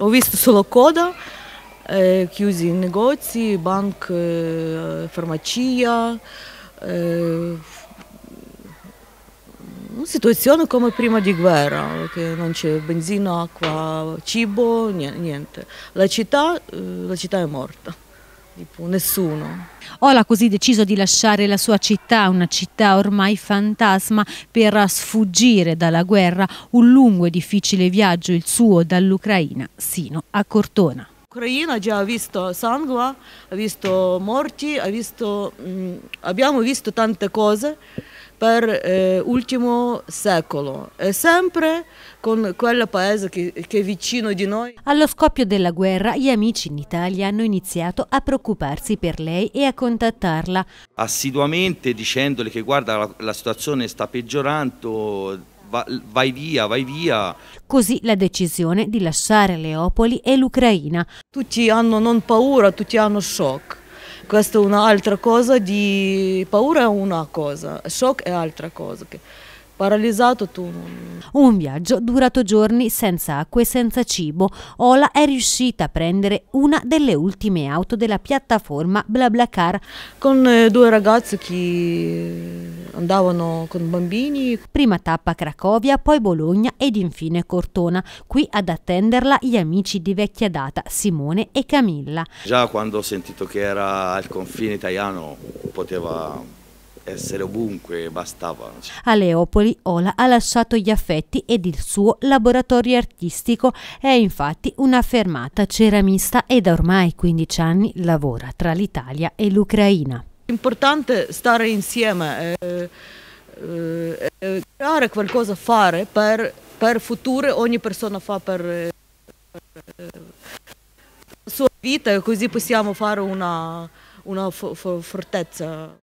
Ho visto solo coda, eh, chiusi negozi, banche, eh, farmacia, eh, una situazione come prima di guerra, che non c'è benzina, acqua, cibo, niente. La città, eh, la città è morta tipo nessuno. Ola ha così deciso di lasciare la sua città, una città ormai fantasma, per sfuggire dalla guerra, un lungo e difficile viaggio il suo dall'Ucraina sino a Cortona. Ucraina ha visto sangue, ha visto morti, ha visto, abbiamo visto tante cose per eh, secolo e sempre con quel paese che, che, è vicino di noi. Allo scoppio della guerra gli amici in Italia hanno iniziato a preoccuparsi per lei e a contattarla. Assiduamente dicendole che guarda la, la situazione sta peggiorando vai via, vai via. Così la decisione di lasciare Leopoli e l'Ucraina. Tutti hanno non paura, tutti hanno shock. Questa è un'altra cosa, di paura è una cosa, shock è un'altra cosa. Paralizzato tu. Un viaggio durato giorni senza acqua e senza cibo. Ola è riuscita a prendere una delle ultime auto della piattaforma BlaBlaCar. Con eh, due ragazzi che andavano con bambini. Prima tappa Cracovia, poi Bologna ed infine Cortona. Qui ad attenderla gli amici di vecchia data Simone e Camilla. Già quando ho sentito che era al confine italiano poteva essere ovunque, bastava. A Leopoli Ola ha lasciato gli affetti ed il suo laboratorio artistico è infatti una fermata ceramista e da ormai 15 anni lavora tra l'Italia e l'Ucraina importante stare insieme, e, eh, eh, eh, creare qualcosa, fare per, per futuro, ogni persona fa per, eh, per la sua vita e così possiamo fare una, una fortezza.